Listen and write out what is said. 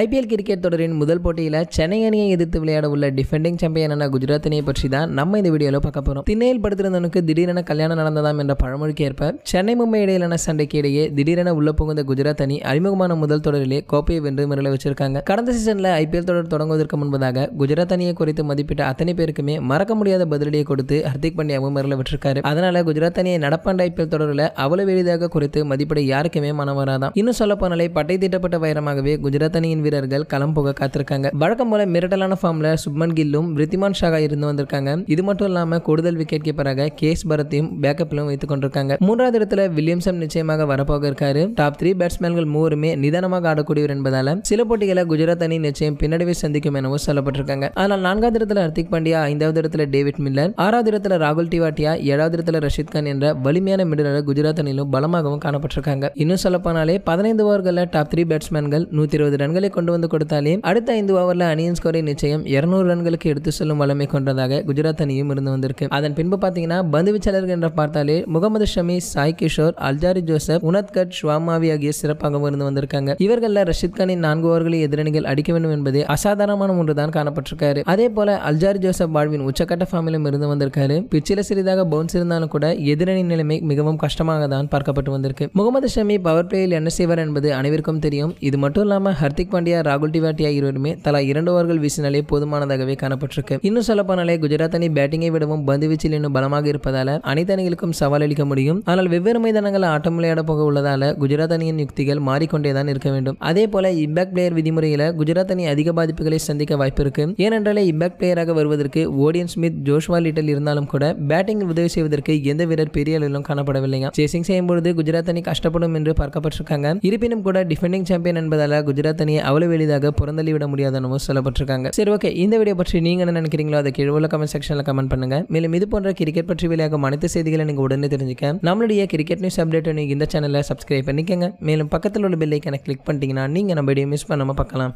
IPL cricket தொடரின் முதல் போட்டியில் சென்னை அணியை எதிர்த்து விளையாட உள்ள டிஃபெண்டிங் சாம்பியனான குஜராத் அணியை பற்றி தான் நம்ம இந்த வீடியோவில் பார்க்க போகிறோம் திண்ணையில் படுத்திருந்தவனுக்கு திடீரென கல்யாணம் நடந்ததாம் என்ற பழமொழிக்கு ஏற்ப சென்னை மும்பை இடையிலான சண்டைக்கு இடையே திடீரென உள்ள புகுந்த குஜராத் அணி அறிமுகமான முதல் தொடரிலே கோப்பையை வென்று மிரள வச்சிருக்காங்க கடந்த சீசனில் ஐபிஎல் தொடர் தொடங்குவதற்கு முன்பதாக குஜராத் அணியை குறித்து மதிப்பிட்ட அத்தனை பேருக்குமே மறக்க முடியாத பதிலடியை கொடுத்து ஹர்திக் பாண்டியாவும் மிரள வச்சிருக்காரு அதனால குஜராத் அணியை நடப்பாண்ட ஐபிஎல் தொடரில் அவ்வளவு எளிதாக குறித்து மதிப்பிட யாருக்குமே மனம் வராதான் இன்னும் சொல்ல போனாலே பட்டை தீட்டப்பட்ட வைரமாகவே குஜராத் அணியின் வீரர்கள் களம் போக காத்திருக்காங்க வழக்கம் போல மிரட்டலான ஃபார்ம்ல சுப்மன் கில்லும் ரித்திமான் ஷாகா இருந்து வந்திருக்காங்க இது மட்டும் இல்லாம கூடுதல் விக்கெட் கீப்பராக கேஸ் பரத்தையும் பேக்கப்லையும் வைத்துக் கொண்டிருக்காங்க மூன்றாவது இடத்துல வில்லியம்சன் நிச்சயமாக வரப்போக இருக்காரு டாப் த்ரீ பேட்ஸ்மேன்கள் மூவருமே நிதானமாக ஆடக்கூடியவர் என்பதால சில போட்டிகளை குஜராத் அணி நிச்சயம் பின்னடைவை சந்திக்கும் எனவும் சொல்லப்பட்டிருக்காங்க ஆனால் நான்காவது இடத்துல ஹர்திக் பாண்டியா ஐந்தாவது இடத்துல டேவிட் மில்லர் ஆறாவது இடத்துல ராகுல் டிவாட்டியா ஏழாவது இடத்துல ரஷித் கான் என்ற வலிமையான மிடலர் குஜராத் அணியிலும் பலமாகவும் காணப்பட்டிருக்காங்க இன்னும் சொல்லப்போனாலே பதினைந்து ஓவர்களில் டாப் த்ரீ பேட்ஸ்மேன்கள் நூத்தி இருபது ரன்களை கொண்டு வந்து கொடுத்தாலே அடுத்த ஐந்து ஓவர்ல அணியின் ஸ்கோரை நிச்சயம் இருநூறு ரன்களுக்கு எடுத்து செல்லும் வல்லமை கொண்டதாக குஜராத் அணியும் இருந்து வந்திருக்கு அதன் பின்பு பார்த்தீங்கன்னா பந்து வீச்சாளர்கள் என்று பார்த்தாலே முகமது ஷமி சாய் கிஷோர் அல்ஜாரி ஜோசப் உனத்கட் ஷுவாமாவி ஆகிய சிறப்பாகவும் இருந்து வந்திருக்காங்க இவர்களில் ரஷித் கானின் நான்கு ஓவர்களை எதிரணிகள் அடிக்க வேண்டும் என்பது அசாதாரணமான ஒன்றுதான் காணப்பட்டிருக்காரு அதே போல அல்ஜாரி ஜோசப் வாழ்வின் உச்சக்கட்ட ஃபார்மிலும் இருந்து வந்திருக்காரு பிச்சில சிறிதாக பவுன்ஸ் இருந்தாலும் கூட எதிரணி நிலைமை மிகவும் கஷ்டமாக தான் பார்க்கப்பட்டு வந்திருக்கு முகமது ஷமி பவர் பிளேயில் என்ன செய்வார் என்பது அனைவருக்கும் தெரியும் இது மட்டும் இல்லாமல் ஹர்திக் பாண்டியா ராகுல் டிவாட்டி ஆகியோருமே தலா இரண்டு ஓவர்கள் வீசினாலே போதுமானதாகவே காணப்பட்டிருக்கு இன்னும் போனாலே குஜராத் அணி பேட்டிங்கை விடவும் பந்து வீச்சில் இன்னும் பலமாக இருப்பதால் அனைத்து அணிகளுக்கும் சவால் அளிக்க முடியும் ஆனால் வெவ்வேறு மைதானங்களில் ஆட்டம் விளையாட போக உள்ளதால குஜராத் அணியின் யுக்திகள் மாறிக்கொண்டே தான் இருக்க வேண்டும் அதே போல இம்பேக் பிளேயர் விதிமுறையில் குஜராத் அணி அதிக பாதிப்புகளை சந்திக்க வாய்ப்பு இருக்கு ஏனென்றாலே இம்பேக் பிளேயராக வருவதற்கு ஓடியன் ஸ்மித் ஜோஷ்வா லிட்டல் இருந்தாலும் கூட பேட்டிங் உதவி செய்வதற்கு எந்த வீரர் பெரிய அளவிலும் காணப்படவில்லைங்க சேசிங் செய்யும் பொழுது குஜராத் அணி கஷ்டப்படும் என்று பார்க்கப்பட்டிருக்காங்க இருப்பினும் கூட டிஃபெண்டிங் சாம்பியன் என்பதால் குஜராத் அணி அவ்வளோ எளிதாக புறந்தள்ளி விட முடியாத நம்ம சொல்லப்பட்டிருக்காங்க சரி ஓகே இந்த வீடியோ பற்றி நீங்கள் என்ன நினைக்கிறீங்களோ அதை கீழே கமெண்ட் செக்ஷனில் கமெண்ட் பண்ணுங்க மேலும் இது போன்ற கிரிக்கெட் பற்றி விளையாகும் அனைத்து செய்திகளை நீங்க உடனே தெரிஞ்சுக்க நம்மளுடைய கிரிக்கெட் நியூஸ் அப்டேட் இந்த சேனலை சப்ஸ்கிரைப் பண்ணிக்கங்க மேலும் பக்கத்தில் உள்ள பெல்லைக்கான கிளிக் பண்ணிட்டீங்கன்னா நீங்கள் நம்ம வீடியோ மிஸ் பண்ணாம பார்க்கலாம்